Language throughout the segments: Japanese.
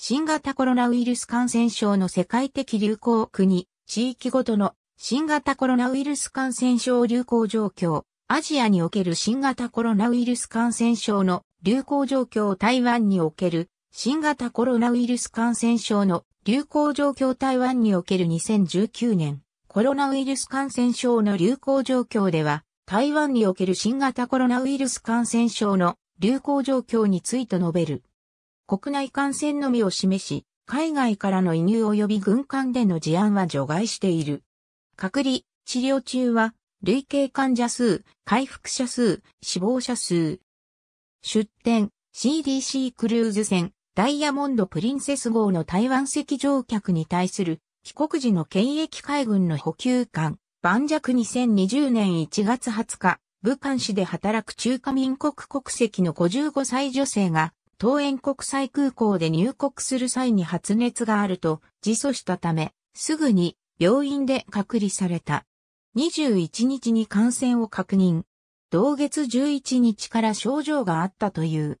新型コロナウイルス感染症の世界的流行国、地域ごとの新型コロナウイルス感染症流行状況、アジアにおける新型コロナウイルス感染症の流行状況台湾における新型コロナウイルス感染症の流行状況台湾における2019年コロナウイルス感染症の流行状況では台湾における新型コロナウイルス感染症の流行状況について述べる。国内感染のみを示し、海外からの移入及び軍艦での事案は除外している。隔離、治療中は、累計患者数、回復者数、死亡者数。出展、CDC クルーズ船、ダイヤモンド・プリンセス号の台湾籍乗客に対する、帰国時の検疫海軍の補給艦、盤石2020年1月20日、武漢市で働く中華民国国籍の55歳女性が、桃園国際空港で入国する際に発熱があると自訴したため、すぐに病院で隔離された。21日に感染を確認。同月11日から症状があったという。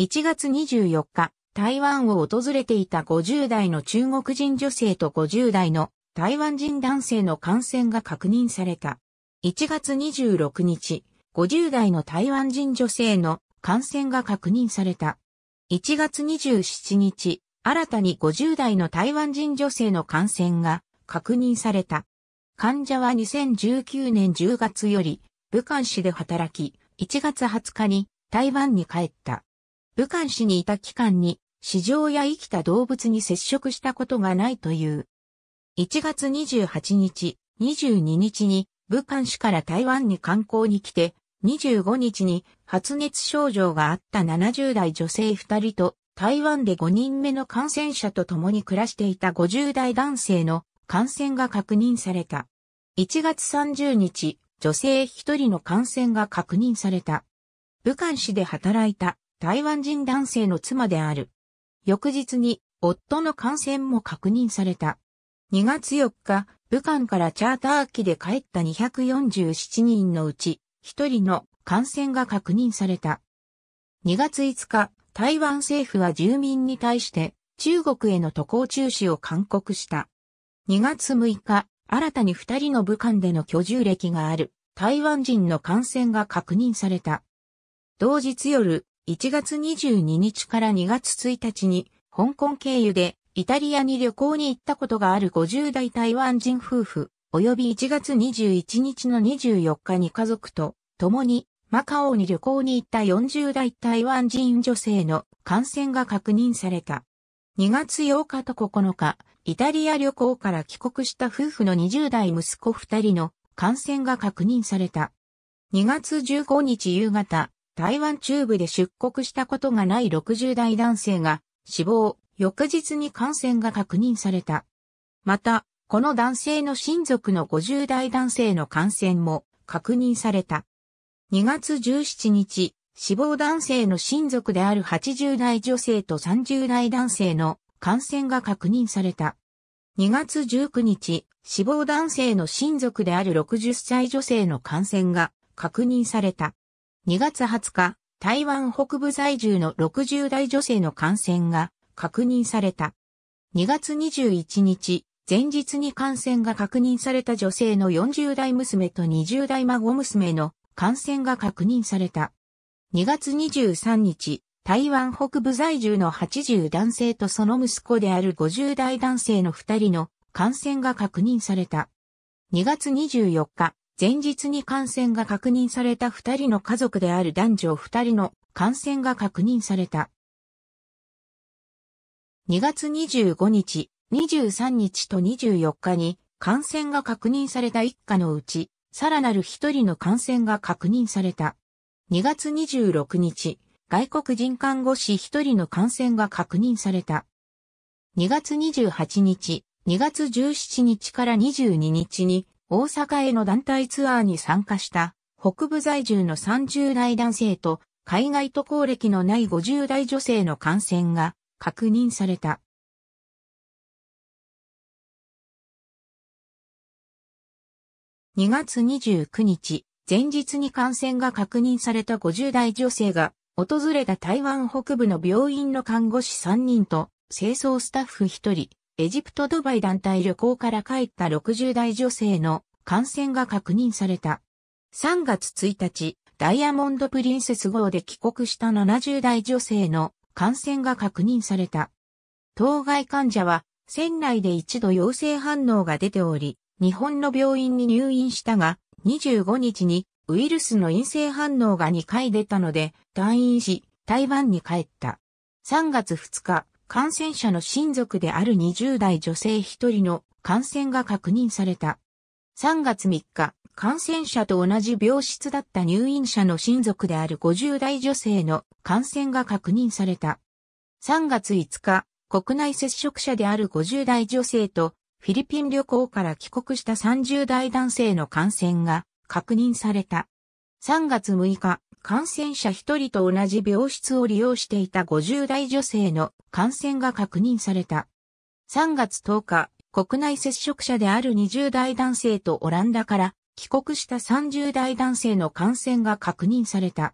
1月24日、台湾を訪れていた50代の中国人女性と50代の台湾人男性の感染が確認された。1月26日、50代の台湾人女性の感染が確認された。1月27日、新たに50代の台湾人女性の感染が確認された。患者は2019年10月より武漢市で働き、1月20日に台湾に帰った。武漢市にいた期間に市場や生きた動物に接触したことがないという。1月28日、22日に武漢市から台湾に観光に来て25日に発熱症状があった70代女性2人と台湾で5人目の感染者と共に暮らしていた50代男性の感染が確認された。1月30日、女性1人の感染が確認された。武漢市で働いた台湾人男性の妻である。翌日に夫の感染も確認された。2月4日、武漢からチャーター機で帰った247人のうち1人の感染が確認された。2月5日、台湾政府は住民に対して中国への渡航中止を勧告した。2月6日、新たに2人の武漢での居住歴がある台湾人の感染が確認された。同日夜、1月22日から2月1日に香港経由でイタリアに旅行に行ったことがある50代台湾人夫婦及び1月21日の24日に家族と共にマカオに旅行に行った40代台湾人女性の感染が確認された。2月8日と9日、イタリア旅行から帰国した夫婦の20代息子2人の感染が確認された。2月15日夕方、台湾中部で出国したことがない60代男性が死亡、翌日に感染が確認された。また、この男性の親族の50代男性の感染も確認された。2月17日、死亡男性の親族である80代女性と30代男性の感染が確認された。2月19日、死亡男性の親族である60歳女性の感染が確認された。2月20日、台湾北部在住の60代女性の感染が確認された。2月21日、前日に感染が確認された女性の40代娘と20代孫娘の感染が確認された。2月23日、台湾北部在住の80男性とその息子である50代男性の2人の感染が確認された。2月24日、前日に感染が確認された2人の家族である男女2人の感染が確認された。2月25日、23日と24日に感染が確認された一家のうち、さらなる一人の感染が確認された。2月26日、外国人看護師一人の感染が確認された。2月28日、2月17日から22日に大阪への団体ツアーに参加した北部在住の30代男性と海外渡航歴のない50代女性の感染が確認された。2月29日、前日に感染が確認された50代女性が、訪れた台湾北部の病院の看護師3人と、清掃スタッフ1人、エジプトドバイ団体旅行から帰った60代女性の感染が確認された。3月1日、ダイヤモンドプリンセス号で帰国した70代女性の感染が確認された。当該患者は、船内で一度陽性反応が出ており、日本の病院に入院したが、25日にウイルスの陰性反応が2回出たので、退院し、台湾に帰った。3月2日、感染者の親族である20代女性1人の感染が確認された。3月3日、感染者と同じ病室だった入院者の親族である50代女性の感染が確認された。3月5日、国内接触者である50代女性とフィリピン旅行から帰国した30代男性の感染が確認された。3月6日、感染者1人と同じ病室を利用していた50代女性の感染が確認された。3月10日、国内接触者である20代男性とオランダから帰国した30代男性の感染が確認された。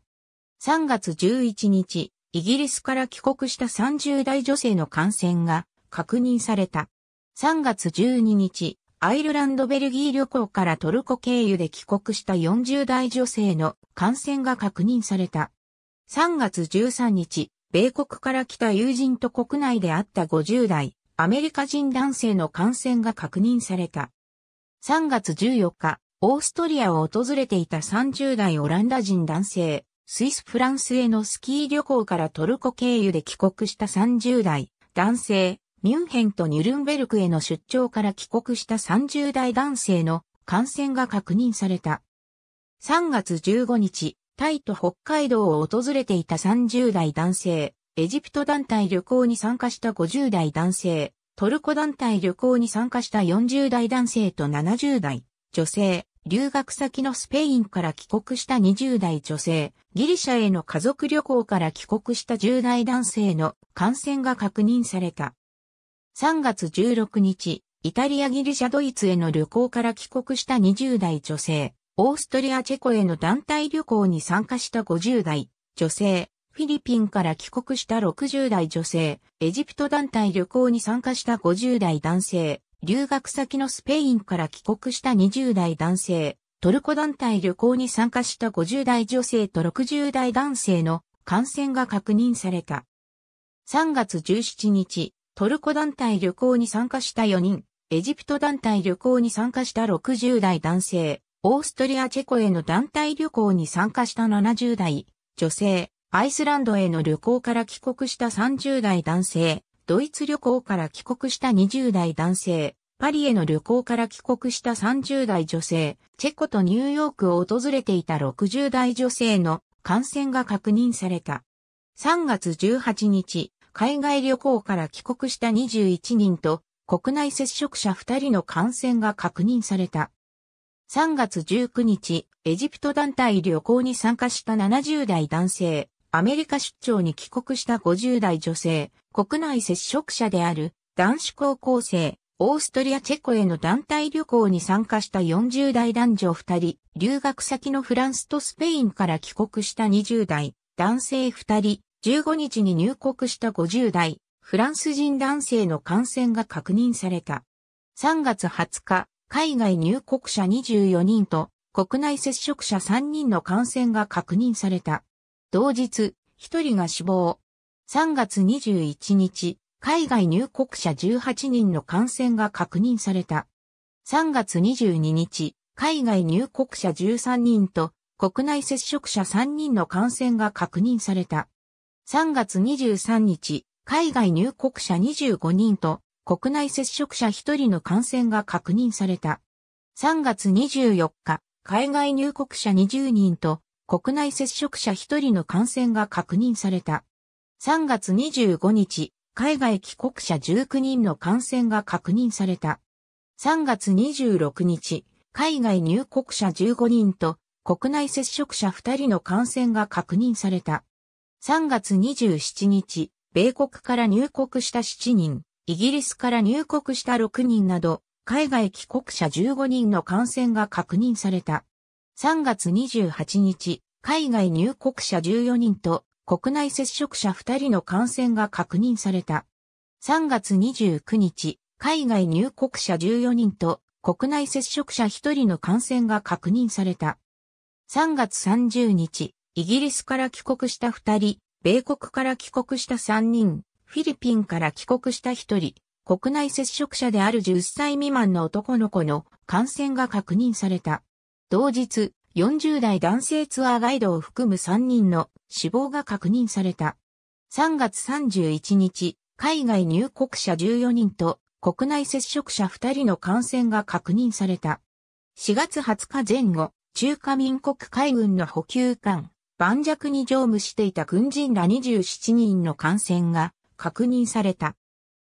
3月11日、イギリスから帰国した30代女性の感染が確認された。3月12日、アイルランド・ベルギー旅行からトルコ経由で帰国した40代女性の感染が確認された。3月13日、米国から来た友人と国内で会った50代、アメリカ人男性の感染が確認された。3月14日、オーストリアを訪れていた30代オランダ人男性、スイス・フランスへのスキー旅行からトルコ経由で帰国した30代男性、ミュンヘンとニュルンベルクへの出張から帰国した30代男性の感染が確認された。3月15日、タイと北海道を訪れていた30代男性、エジプト団体旅行に参加した50代男性、トルコ団体旅行に参加した40代男性と70代女性、留学先のスペインから帰国した20代女性、ギリシャへの家族旅行から帰国した10代男性の感染が確認された。3月16日、イタリアギリシャドイツへの旅行から帰国した20代女性、オーストリアチェコへの団体旅行に参加した50代女性、フィリピンから帰国した60代女性、エジプト団体旅行に参加した50代男性、留学先のスペインから帰国した20代男性、トルコ団体旅行に参加した50代女性と60代男性の感染が確認された。3月17日、トルコ団体旅行に参加した4人、エジプト団体旅行に参加した60代男性、オーストリアチェコへの団体旅行に参加した70代、女性、アイスランドへの旅行から帰国した30代男性、ドイツ旅行から帰国した20代男性、パリへの旅行から帰国した30代女性、チェコとニューヨークを訪れていた60代女性の感染が確認された。3月18日、海外旅行から帰国した21人と国内接触者2人の感染が確認された。3月19日、エジプト団体旅行に参加した70代男性、アメリカ出張に帰国した50代女性、国内接触者である男子高校生、オーストリアチェコへの団体旅行に参加した40代男女2人、留学先のフランスとスペインから帰国した20代男性2人、15日に入国した50代、フランス人男性の感染が確認された。3月20日、海外入国者24人と国内接触者3人の感染が確認された。同日、1人が死亡。3月21日、海外入国者18人の感染が確認された。3月22日、海外入国者13人と国内接触者3人の感染が確認された。3月23日、海外入国者25人と国内接触者1人の感染が確認された。3月24日、海外入国者20人と国内接触者1人の感染が確認された。3月25日、海外帰国者19人の感染が確認された。3月26日、海外入国者15人と国内接触者2人の感染が確認された。3月27日、米国から入国した7人、イギリスから入国した6人など、海外帰国者15人の感染が確認された。3月28日、海外入国者14人と国内接触者2人の感染が確認された。3月29日、海外入国者14人と国内接触者1人の感染が確認された。3月30日、イギリスから帰国した2人、米国から帰国した3人、フィリピンから帰国した1人、国内接触者である10歳未満の男の子の感染が確認された。同日、40代男性ツアーガイドを含む3人の死亡が確認された。3月31日、海外入国者14人と国内接触者2人の感染が確認された。4月20日前後、中華民国海軍の補給艦、盤石に乗務していた軍人ら27人の感染が確認された。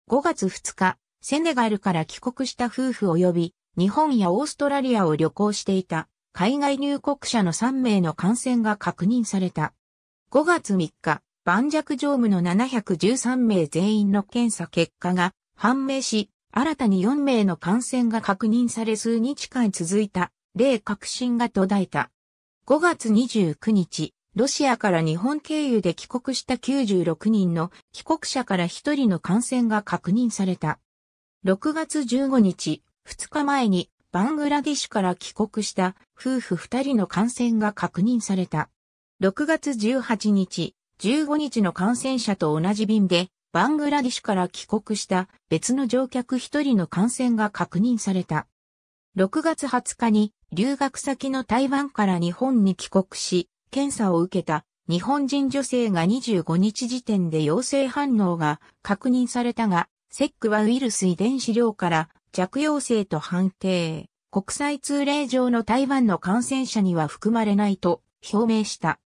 5月2日、セネガルから帰国した夫婦及び日本やオーストラリアを旅行していた海外入国者の3名の感染が確認された。5月3日、盤石乗務の713名全員の検査結果が判明し、新たに4名の感染が確認され数日間続いた、例革新が途絶えた。5月29日、ロシアから日本経由で帰国した96人の帰国者から1人の感染が確認された。6月15日、2日前にバングラディッシュから帰国した夫婦2人の感染が確認された。6月18日、15日の感染者と同じ便でバングラディッシュから帰国した別の乗客1人の感染が確認された。6月20日に留学先の台湾から日本に帰国し、検査を受けた日本人女性が25日時点で陽性反応が確認されたが、セックはウイルス遺伝子量から着陽性と判定。国際通例上の台湾の感染者には含まれないと表明した。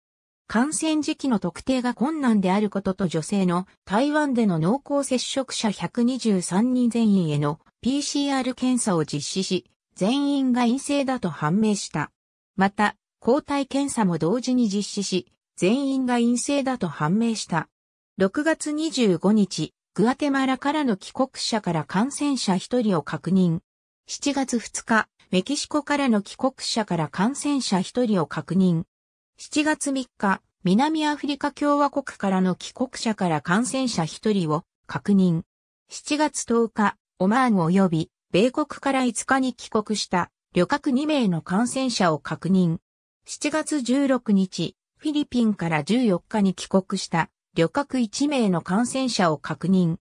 感染時期の特定が困難であることと女性の台湾での濃厚接触者123人全員への PCR 検査を実施し、全員が陰性だと判明した。また、抗体検査も同時に実施し、全員が陰性だと判明した。6月25日、グアテマラからの帰国者から感染者1人を確認。7月2日、メキシコからの帰国者から感染者1人を確認。7月3日、南アフリカ共和国からの帰国者から感染者1人を確認。7月10日、オマーン及び米国から5日に帰国した旅客2名の感染者を確認。7月16日、フィリピンから14日に帰国した旅客1名の感染者を確認。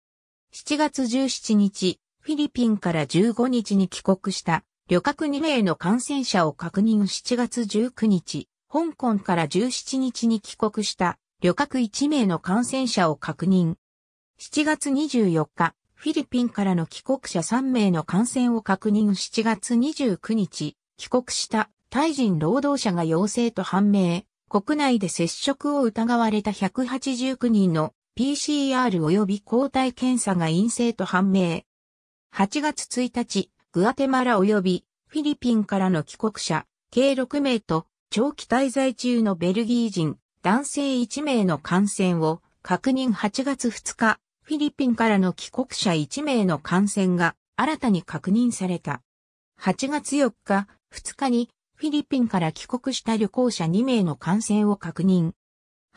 7月17日、フィリピンから15日に帰国した旅客2名の感染者を確認7月19日、香港から17日に帰国した旅客1名の感染者を確認。7月24日、フィリピンからの帰国者3名の感染を確認7月29日、帰国したタイ人労働者が陽性と判明、国内で接触を疑われた189人の PCR 及び抗体検査が陰性と判明。8月1日、グアテマラ及びフィリピンからの帰国者、計6名と長期滞在中のベルギー人、男性1名の感染を確認8月2日、フィリピンからの帰国者1名の感染が新たに確認された。8月4日、2日にフィリピンから帰国した旅行者2名の感染を確認。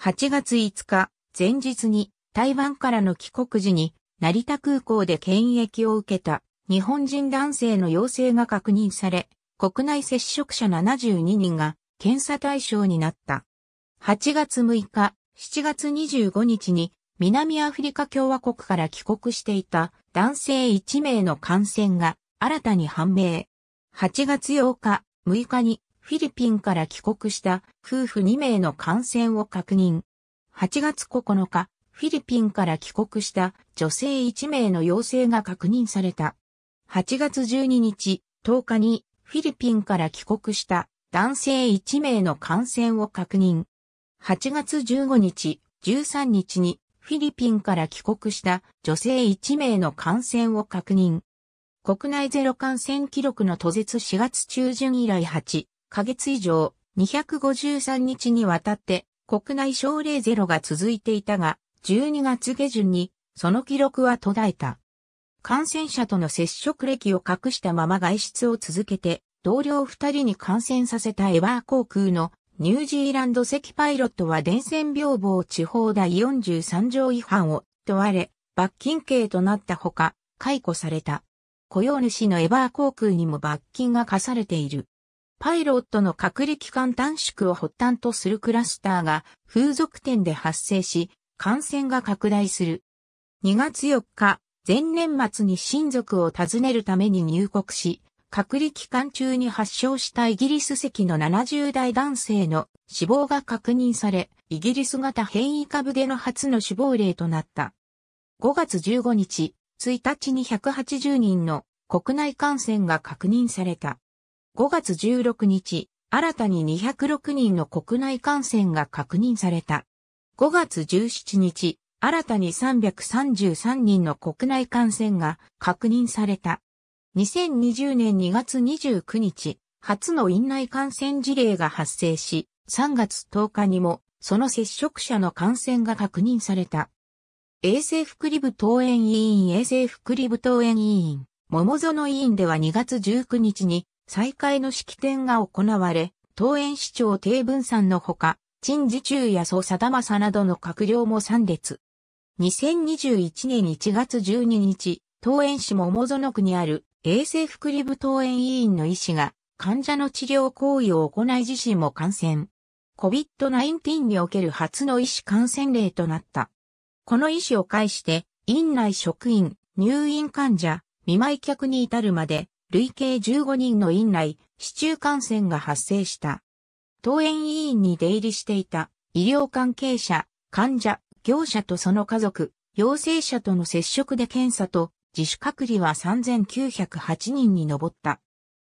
8月5日、前日に台湾からの帰国時に成田空港で検疫を受けた日本人男性の陽性が確認され、国内接触者72人が検査対象になった。8月6日、7月25日に南アフリカ共和国から帰国していた男性1名の感染が新たに判明。8月8日、6日にフィリピンから帰国した夫婦2名の感染を確認。8月9日、フィリピンから帰国した女性1名の陽性が確認された。8月12日、10日にフィリピンから帰国した男性1名の感染を確認。8月15日、13日にフィリピンから帰国した女性1名の感染を確認。国内ゼロ感染記録の途絶4月中旬以来8ヶ月以上253日にわたって国内症例ゼロが続いていたが、12月下旬にその記録は途絶えた。感染者との接触歴を隠したまま外出を続けて、同僚2人に感染させたエバー航空のニュージーランド赤パイロットは伝染病防地方第43条違反を問われ、罰金刑となったほか、解雇された。雇用主のエバー航空にも罰金が課されている。パイロットの隔離期間短縮を発端とするクラスターが風俗店で発生し、感染が拡大する。2月4日、前年末に親族を訪ねるために入国し、隔離期間中に発症したイギリス籍の70代男性の死亡が確認され、イギリス型変異株での初の死亡例となった。5月15日、1日に180人の国内感染が確認された。5月16日、新たに206人の国内感染が確認された。5月17日、新たに333人の国内感染が確認された。2020年2月29日、初の院内感染事例が発生し、3月10日にもその接触者の感染が確認された。衛生福利部登園委員衛生福利部登園委員、桃園委員では2月19日に再開の式典が行われ、登園市長定文さんのほか、陳次中や蘇貞正などの閣僚も参列。2021年1月12日、登園市桃園区にある衛生福利部登園委員の医師が患者の治療行為を行い自身も感染。COVID-19 における初の医師感染例となった。この意思を介して、院内職員、入院患者、見舞客に至るまで、累計15人の院内、市中感染が発生した。当園委員に出入りしていた医療関係者、患者、業者とその家族、陽性者との接触で検査と自主隔離は3908人に上った。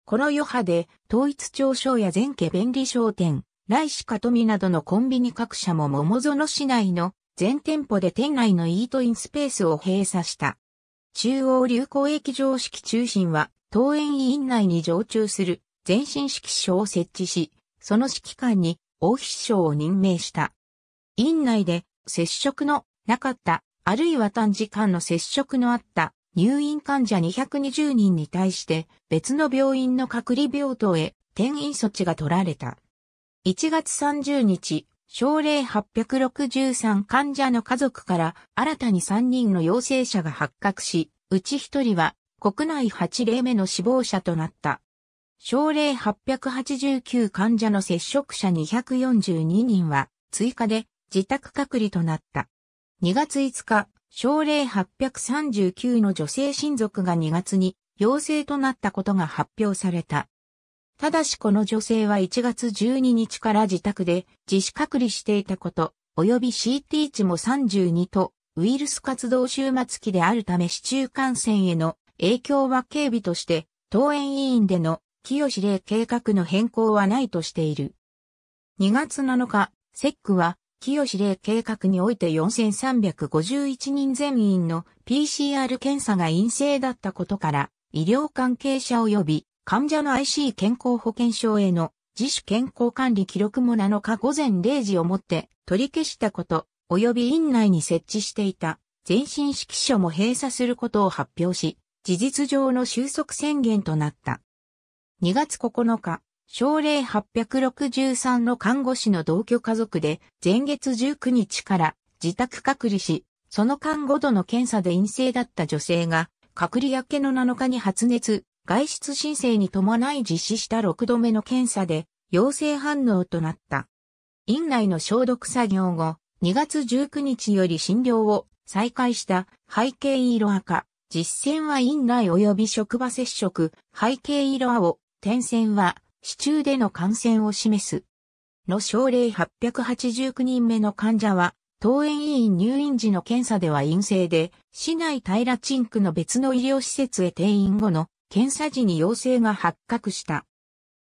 この余波で統一庁所や全家便利商店、来市か富などのコンビニ各社も桃園市内の全店舗で店内のイートインスペースを閉鎖した。中央流行駅常識中心は、当園委員内に常駐する全身指揮所を設置し、その指揮官に大秘所を任命した。委員内で接触のなかった、あるいは短時間の接触のあった入院患者220人に対して別の病院の隔離病棟へ転院措置が取られた。1月30日、症例863患者の家族から新たに3人の陽性者が発覚し、うち1人は国内8例目の死亡者となった。症例889患者の接触者242人は追加で自宅隔離となった。2月5日、症例839の女性親族が2月に陽性となったことが発表された。ただしこの女性は1月12日から自宅で自主隔離していたこと、及び CT 値も32と、ウイルス活動終末期であるため市中感染への影響は警備として、当園委員での清司令計画の変更はないとしている。2月7日、セックは、清司令計画において4351人全員の PCR 検査が陰性だったことから、医療関係者及び患者の IC 健康保険証への自主健康管理記録も7日午前0時をもって取り消したこと、及び院内に設置していた全身指揮所も閉鎖することを発表し、事実上の収束宣言となった。2月9日、症例863の看護師の同居家族で、前月19日から自宅隔離し、その間護度の検査で陰性だった女性が、隔離明けの7日に発熱、外出申請に伴い実施した6度目の検査で陽性反応となった。院内の消毒作業後、2月19日より診療を再開した背景色赤。実践は院内及び職場接触、背景色青、点線は市中での感染を示す。の症例889人目の患者は、当園医院入院時の検査では陰性で、市内平鎮区の別の医療施設へ転院後の検査時に陽性が発覚した。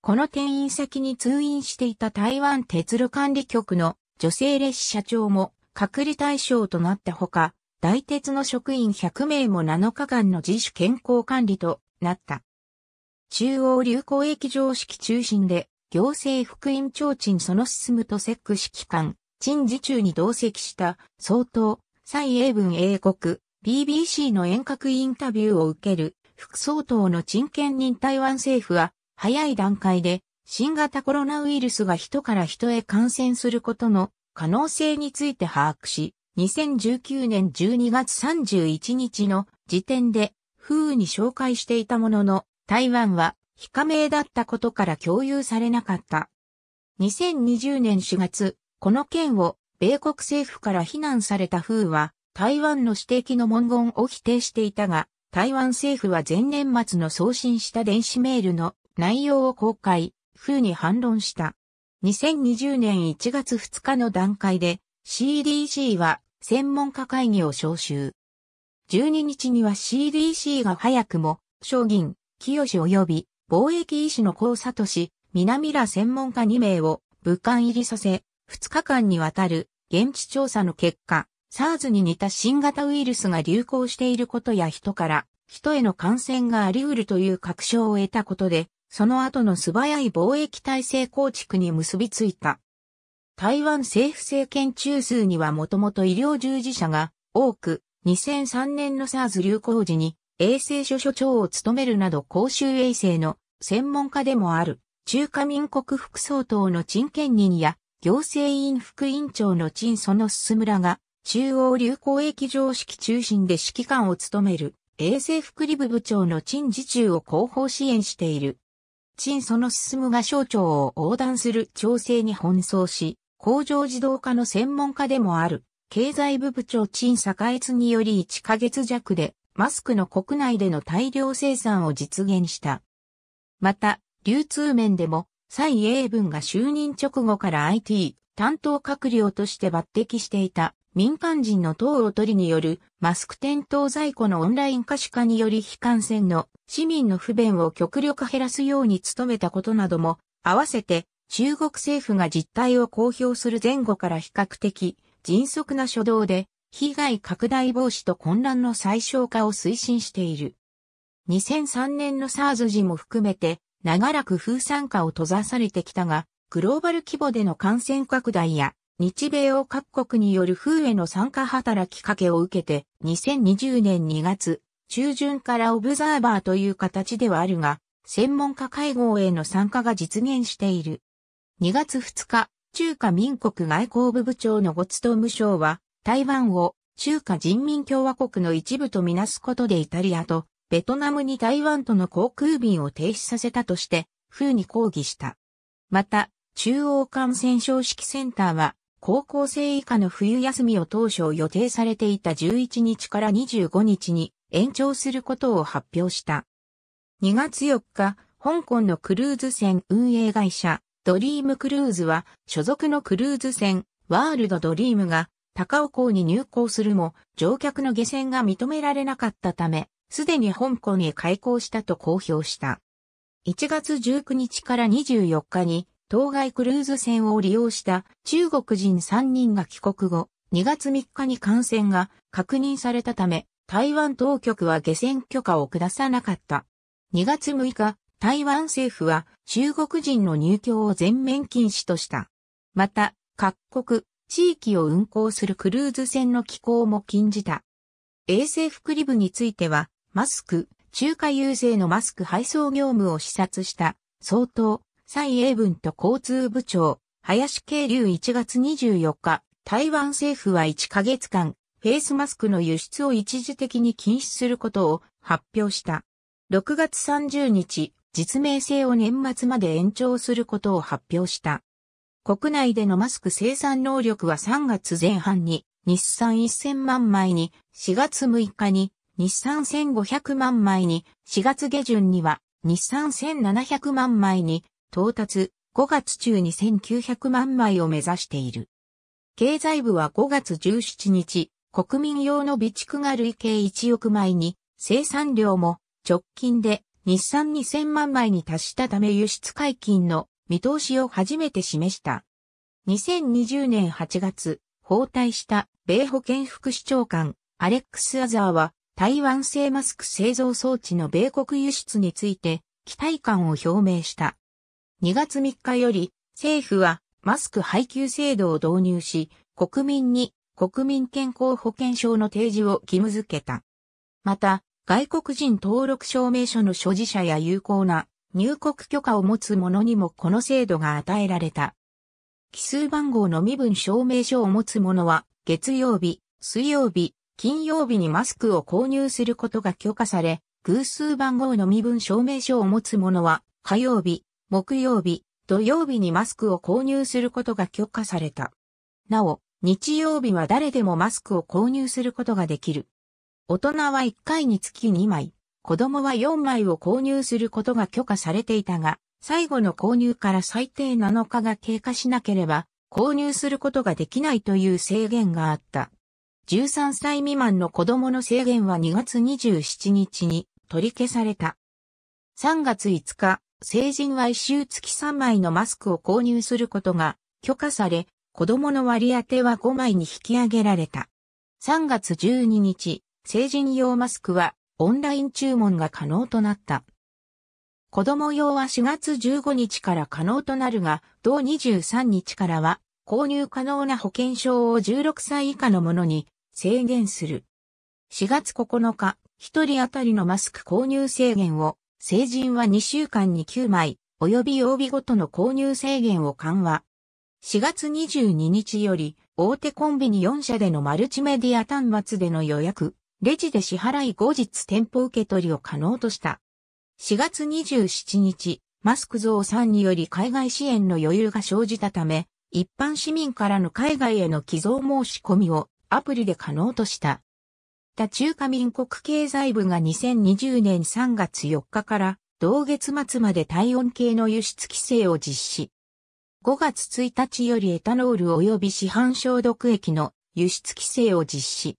この転院先に通院していた台湾鉄路管理局の女性列車長も隔離対象となったほか、大鉄の職員100名も7日間の自主健康管理となった。中央流行駅常識中心で、行政副院長陳その進むとセック指揮官、陳時中に同席した総統、蔡英文英国、BBC の遠隔インタビューを受ける副総統の陳建人台湾政府は、早い段階で、新型コロナウイルスが人から人へ感染することの可能性について把握し、2019年12月31日の時点で、風に紹介していたものの、台湾は非加盟だったことから共有されなかった。2020年4月、この件を米国政府から非難された風は、台湾の指摘の文言を否定していたが、台湾政府は前年末の送信した電子メールの内容を公開、風に反論した。2020年1月2日の段階で CDC は専門家会議を招集。12日には CDC が早くも、商銀、清及び貿易医師の交差都市、南ら専門家2名を武漢入りさせ、2日間にわたる現地調査の結果、SARS に似た新型ウイルスが流行していることや人から人への感染があり得るという確証を得たことで、その後の素早い貿易体制構築に結びついた。台湾政府政権中枢にはもともと医療従事者が多く、2003年の SARS 流行時に衛生所所長を務めるなど公衆衛生の専門家でもある中華民国副総統の陳建人や行政院副委員長の陳その進むらが中央流行駅常識中心で指揮官を務める衛生福利部部長の陳時中を広報支援している。陳その進むが省庁を横断する調整に奔走し、工場自動化の専門家でもある、経済部部長陳栄津により1ヶ月弱で、マスクの国内での大量生産を実現した。また、流通面でも、蔡英文が就任直後から IT 担当閣僚として抜擢していた民間人の党を取りによるマスク店頭在庫のオンライン可視化により非感染の市民の不便を極力減らすように努めたことなども、合わせて中国政府が実態を公表する前後から比較的迅速な初動で、被害拡大防止と混乱の最小化を推進している。2003年の SARS 時も含めて、長らく風産化を閉ざされてきたが、グローバル規模での感染拡大や日米欧各国による風への参加働きかけを受けて、2020年2月、中旬からオブザーバーという形ではあるが、専門家会合への参加が実現している。2月2日、中華民国外交部部長のごと務省は、台湾を中華人民共和国の一部とみなすことでイタリアとベトナムに台湾との航空便を停止させたとして、風に抗議した。また、中央感染症指揮センターは、高校生以下の冬休みを当初予定されていた11日から25日に延長することを発表した。2月4日、香港のクルーズ船運営会社、ドリームクルーズは、所属のクルーズ船、ワールドドリームが、高尾港に入港するも、乗客の下船が認められなかったため、すでに香港へ開港したと公表した。1月19日から24日に、当該クルーズ船を利用した中国人3人が帰国後、2月3日に感染が確認されたため、台湾当局は下船許可を下さなかった。2月6日、台湾政府は中国人の入居を全面禁止とした。また、各国、地域を運航するクルーズ船の寄港も禁じた。衛生福利部については、マスク、中華郵政のマスク配送業務を視察した、総統、蔡英文と交通部長、林慶流1月24日、台湾政府は1ヶ月間、フェイスマスクの輸出を一時的に禁止することを発表した。6月30日、実名制を年末まで延長することを発表した。国内でのマスク生産能力は3月前半に日産1000万枚に、4月6日に日産1500万枚に、4月下旬には日産1700万枚に、到達5月中に1900万枚を目指している。経済部は5月17日、国民用の備蓄が累計1億枚に、生産量も直近で日産2000万枚に達したため輸出解禁の見通しを初めて示した。2020年8月、包帯した米保健副市長官アレックス・アザーは台湾製マスク製造装置の米国輸出について期待感を表明した。2月3日より政府はマスク配給制度を導入し、国民に国民健康保険証の提示を義務付けた。また、外国人登録証明書の所持者や有効な入国許可を持つ者にもこの制度が与えられた。奇数番号の身分証明書を持つ者は、月曜日、水曜日、金曜日にマスクを購入することが許可され、偶数番号の身分証明書を持つ者は、火曜日、木曜日、土曜日にマスクを購入することが許可された。なお、日曜日は誰でもマスクを購入することができる。大人は1回につき2枚、子供は4枚を購入することが許可されていたが、最後の購入から最低7日が経過しなければ、購入することができないという制限があった。13歳未満の子供の制限は2月27日に取り消された。3月5日、成人は一周月3枚のマスクを購入することが許可され、子供の割り当ては5枚に引き上げられた。3月12日、成人用マスクはオンライン注文が可能となった。子供用は4月15日から可能となるが、同23日からは購入可能な保険証を16歳以下のものに制限する。4月9日、1人当たりのマスク購入制限を成人は2週間に9枚、及び曜日ごとの購入制限を緩和。4月22日より、大手コンビニ4社でのマルチメディア端末での予約、レジで支払い後日店舗受け取りを可能とした。4月27日、マスク増産により海外支援の余裕が生じたため、一般市民からの海外への寄贈申し込みをアプリで可能とした。った中華民国経済部が2020年3月4日から同月末まで体温計の輸出規制を実施。5月1日よりエタノール及び市販消毒液の輸出規制を実施。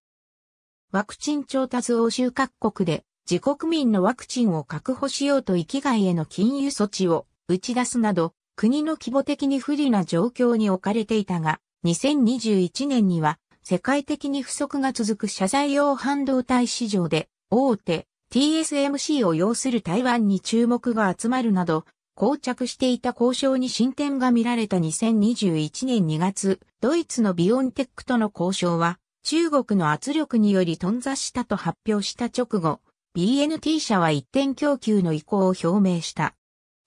ワクチン調達欧州各国で自国民のワクチンを確保しようと域外への禁輸措置を打ち出すなど、国の規模的に不利な状況に置かれていたが、2021年には世界的に不足が続く謝罪用半導体市場で、大手 TSMC を要する台湾に注目が集まるなど、膠着していた交渉に進展が見られた2021年2月、ドイツのビオンテックとの交渉は、中国の圧力により頓挫したと発表した直後、BNT 社は一点供給の意向を表明した。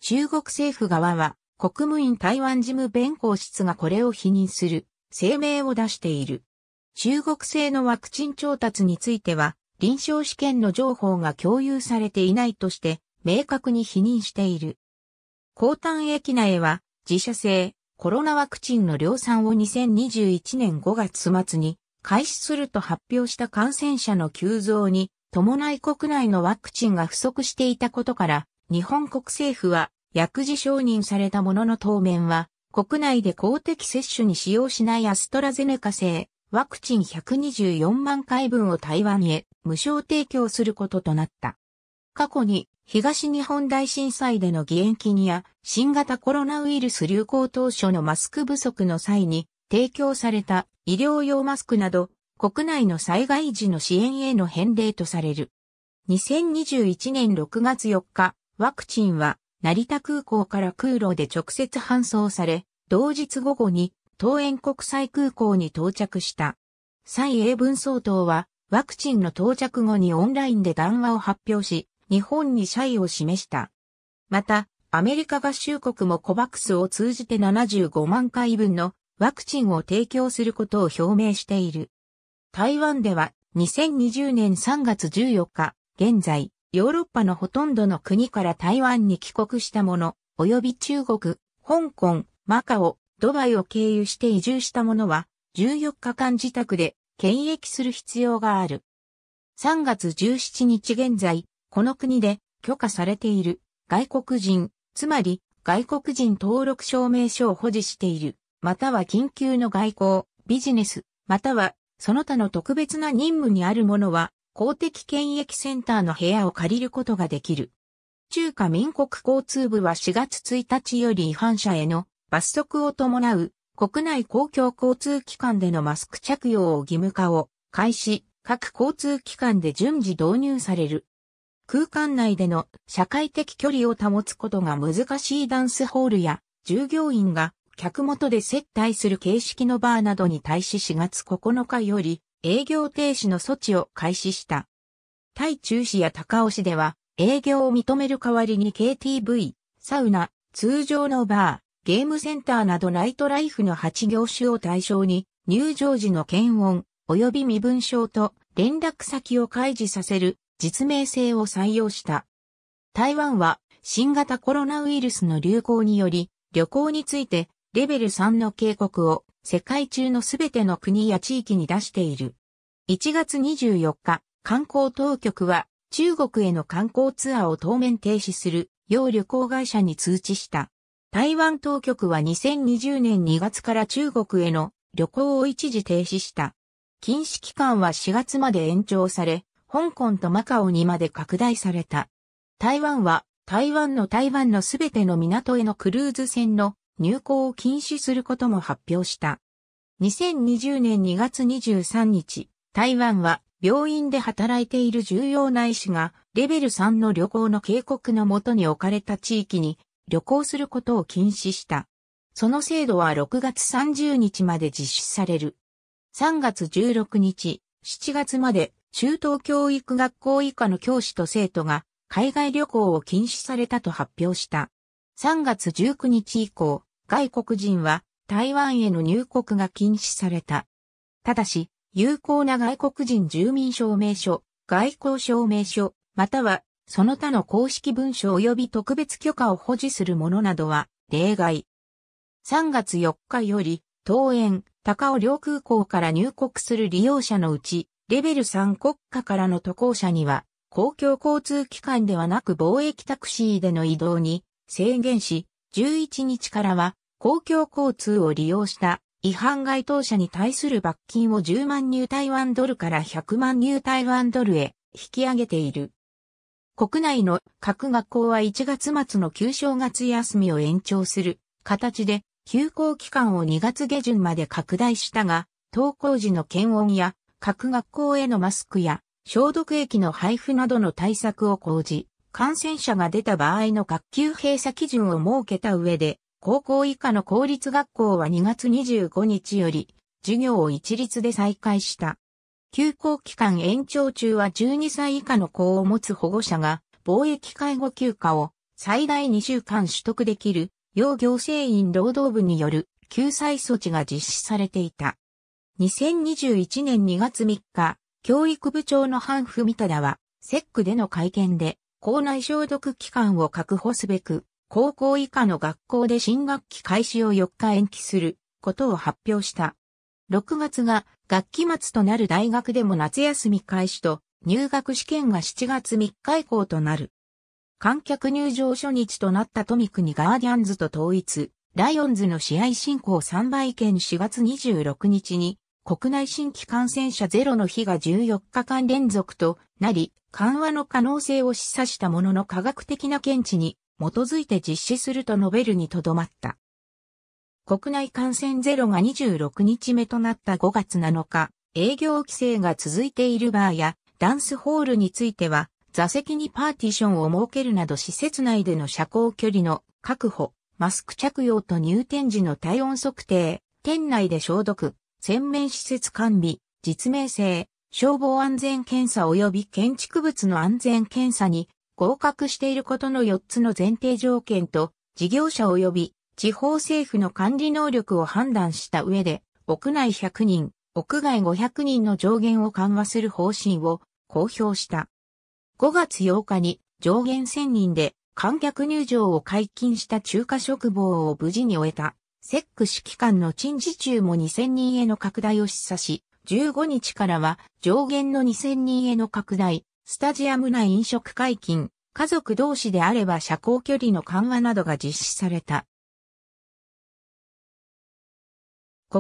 中国政府側は、国務院台湾事務弁公室がこれを否認する声明を出している。中国製のワクチン調達については、臨床試験の情報が共有されていないとして、明確に否認している。高端駅内は、自社製、コロナワクチンの量産を2021年5月末に開始すると発表した感染者の急増に伴い国内のワクチンが不足していたことから日本国政府は薬事承認されたものの当面は国内で公的接種に使用しないアストラゼネカ製ワクチン124万回分を台湾へ無償提供することとなった。過去に東日本大震災での義援金や新型コロナウイルス流行当初のマスク不足の際に提供された医療用マスクなど国内の災害時の支援への返礼とされる。2021年6月4日、ワクチンは成田空港から空路で直接搬送され、同日午後に東園国際空港に到着した。蔡英文総統は、ワクチンの到着後にオンラインで談話を発表し、日本に謝意を示した。また、アメリカ合衆国もコバックスを通じて75万回分のワクチンを提供することを表明している。台湾では2020年3月14日、現在、ヨーロッパのほとんどの国から台湾に帰国した者、及び中国、香港、マカオ、ドバイを経由して移住した者は、14日間自宅で検疫する必要がある。3月17日現在、この国で許可されている外国人、つまり外国人登録証明書を保持している、または緊急の外交、ビジネス、またはその他の特別な任務にある者は、公的検疫センターの部屋を借りることができる。中華民国交通部は4月1日より違反者への罰則を伴う国内公共交通機関でのマスク着用を義務化を開始、各交通機関で順次導入される。空間内での社会的距離を保つことが難しいダンスホールや従業員が客元で接待する形式のバーなどに対し4月9日より営業停止の措置を開始した。対中市や高尾市では営業を認める代わりに KTV、サウナ、通常のバー、ゲームセンターなどナイトライフの8業種を対象に、入場時の検温、及び身分証と連絡先を開示させる実名制を採用した。台湾は新型コロナウイルスの流行により旅行についてレベル3の警告を世界中のすべての国や地域に出している。1月24日、観光当局は中国への観光ツアーを当面停止する要旅行会社に通知した。台湾当局は2020年2月から中国への旅行を一時停止した。禁止期間は4月まで延長され、香港とマカオにまで拡大された。台湾は台湾の台湾のすべての港へのクルーズ船の入港を禁止することも発表した。2020年2月23日、台湾は病院で働いている重要な医師がレベル3の旅行の警告のもとに置かれた地域に旅行することを禁止した。その制度は6月30日まで実施される。3月16日、7月まで中等教育学校以下の教師と生徒が海外旅行を禁止されたと発表した。3月19日以降、外国人は台湾への入国が禁止された。ただし、有効な外国人住民証明書、外交証明書、またはその他の公式文書及び特別許可を保持するものなどは例外。3月4日より、東園、高尾両空港から入国する利用者のうち、レベル3国家からの渡航者には、公共交通機関ではなく貿易タクシーでの移動に制限し、11日からは公共交通を利用した違反該当者に対する罰金を10万ニュー台湾ドルから100万ニュー台湾ドルへ引き上げている。国内の各学校は1月末の旧正月休みを延長する形で休校期間を2月下旬まで拡大したが、登校時の検温や各学校へのマスクや消毒液の配布などの対策を講じ、感染者が出た場合の学級閉鎖基準を設けた上で、高校以下の公立学校は2月25日より授業を一律で再開した。休校期間延長中は12歳以下の子を持つ保護者が、貿易介護休暇を最大2週間取得できる、要行政院労働部による救済措置が実施されていた。2021年2月3日、教育部長のハンフミタダは、セックでの会見で、校内消毒期間を確保すべく、高校以下の学校で新学期開始を4日延期することを発表した。6月が学期末となる大学でも夏休み開始と入学試験が7月3日以降となる。観客入場初日となった富国ガーディアンズと統一、ライオンズの試合進行3倍券4月26日に国内新規感染者ゼロの日が14日間連続となり、緩和の可能性を示唆したものの科学的な見地に基づいて実施すると述べるにとどまった。国内感染ゼロが26日目となった5月7日、営業規制が続いているバーやダンスホールについては、座席にパーティションを設けるなど施設内での社交距離の確保、マスク着用と入店時の体温測定、店内で消毒、洗面施設完備、実名制、消防安全検査及び建築物の安全検査に合格していることの4つの前提条件と、事業者及び地方政府の管理能力を判断した上で、屋内100人、屋外500人の上限を緩和する方針を公表した。5月8日に上限1000人で観客入場を解禁した中華食房を無事に終えた。セック指揮官の陳時中も2000人への拡大を示唆し、15日からは上限の2000人への拡大、スタジアム内飲食解禁、家族同士であれば社交距離の緩和などが実施された。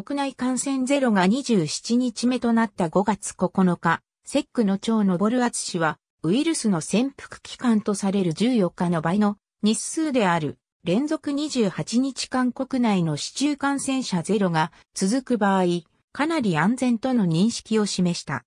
国内感染ゼロが27日目となった5月9日、セックの長のボルアツ氏は、ウイルスの潜伏期間とされる14日の倍の日数である、連続28日間国内の市中感染者ゼロが続く場合、かなり安全との認識を示した。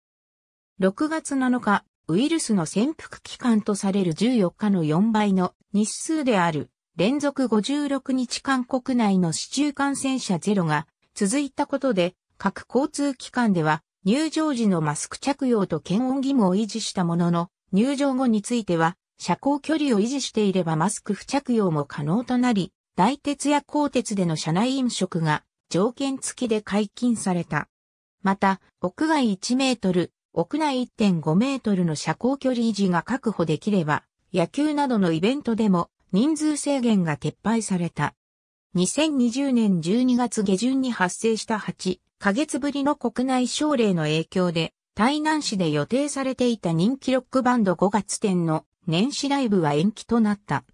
6月7日、ウイルスの潜伏期間とされる14日の4倍の日数である、連続56日間国内の市中感染者ゼロが続いたことで、各交通機関では入場時のマスク着用と検温義務を維持したものの、入場後については、車高距離を維持していればマスク不着用も可能となり、大鉄や高鉄での車内飲食が条件付きで解禁された。また、屋外1メートル、屋内1.5メートルの車高距離維持が確保できれば、野球などのイベントでも人数制限が撤廃された。2020年12月下旬に発生した8ヶ月ぶりの国内症例の影響で、台南市で予定されていた人気ロックバンド5月展の年始ライブは延期となった。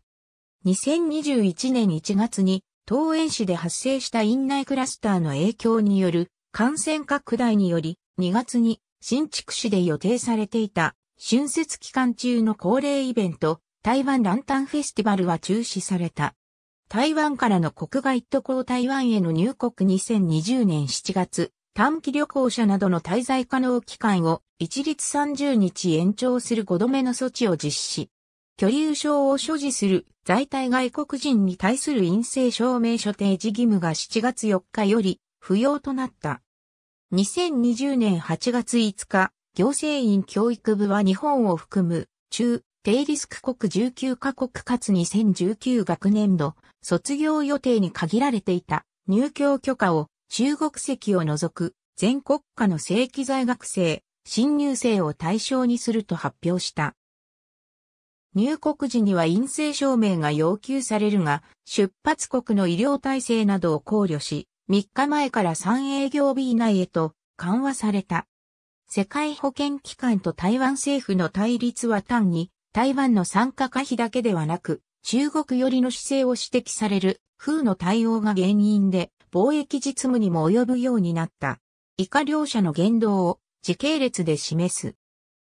2021年1月に、桃園市で発生した院内クラスターの影響による感染拡大により、2月に新築市で予定されていた春節期間中の恒例イベント、台湾ランタンフェスティバルは中止された。台湾からの国外渡航台湾への入国2020年7月、短期旅行者などの滞在可能期間を一律30日延長する5度目の措置を実施。居留証を所持する在滞外国人に対する陰性証明書提示義務が7月4日より不要となった。2020年8月5日、行政院教育部は日本を含む中、低リスク国19カ国かつ2019学年度卒業予定に限られていた入居許可を中国籍を除く全国家の正規在学生、新入生を対象にすると発表した。入国時には陰性証明が要求されるが、出発国の医療体制などを考慮し、3日前から3営業日以内へと緩和された。世界保健機関と台湾政府の対立は単に台湾の参加可否だけではなく、中国寄りの姿勢を指摘される風の対応が原因で貿易実務にも及ぶようになった。以下両者の言動を時系列で示す。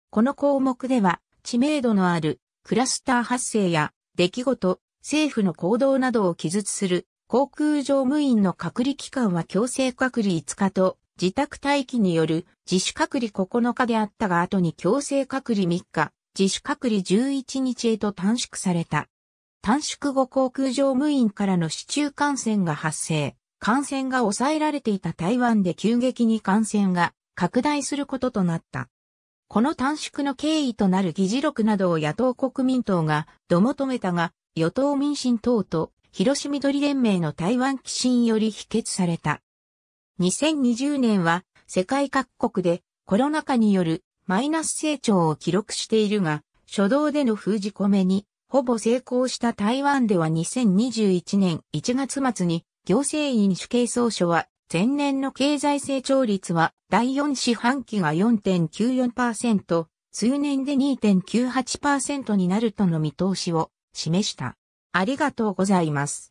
この項目では知名度のあるクラスター発生や出来事、政府の行動などを記述する航空乗務員の隔離期間は強制隔離5日と自宅待機による自主隔離9日であったが後に強制隔離3日、自主隔離11日へと短縮された。短縮後航空乗務員からの市中感染が発生。感染が抑えられていた台湾で急激に感染が拡大することとなった。この短縮の経緯となる議事録などを野党国民党がど求めたが、与党民進党と広島緑連盟の台湾寄進より否決された。2020年は世界各国でコロナ禍によるマイナス成長を記録しているが、初動での封じ込めにほぼ成功した台湾では2021年1月末に行政院主計総書は前年の経済成長率は第4四半期が4.94%、数年で2.98%になるとの見通しを示した。ありがとうございます。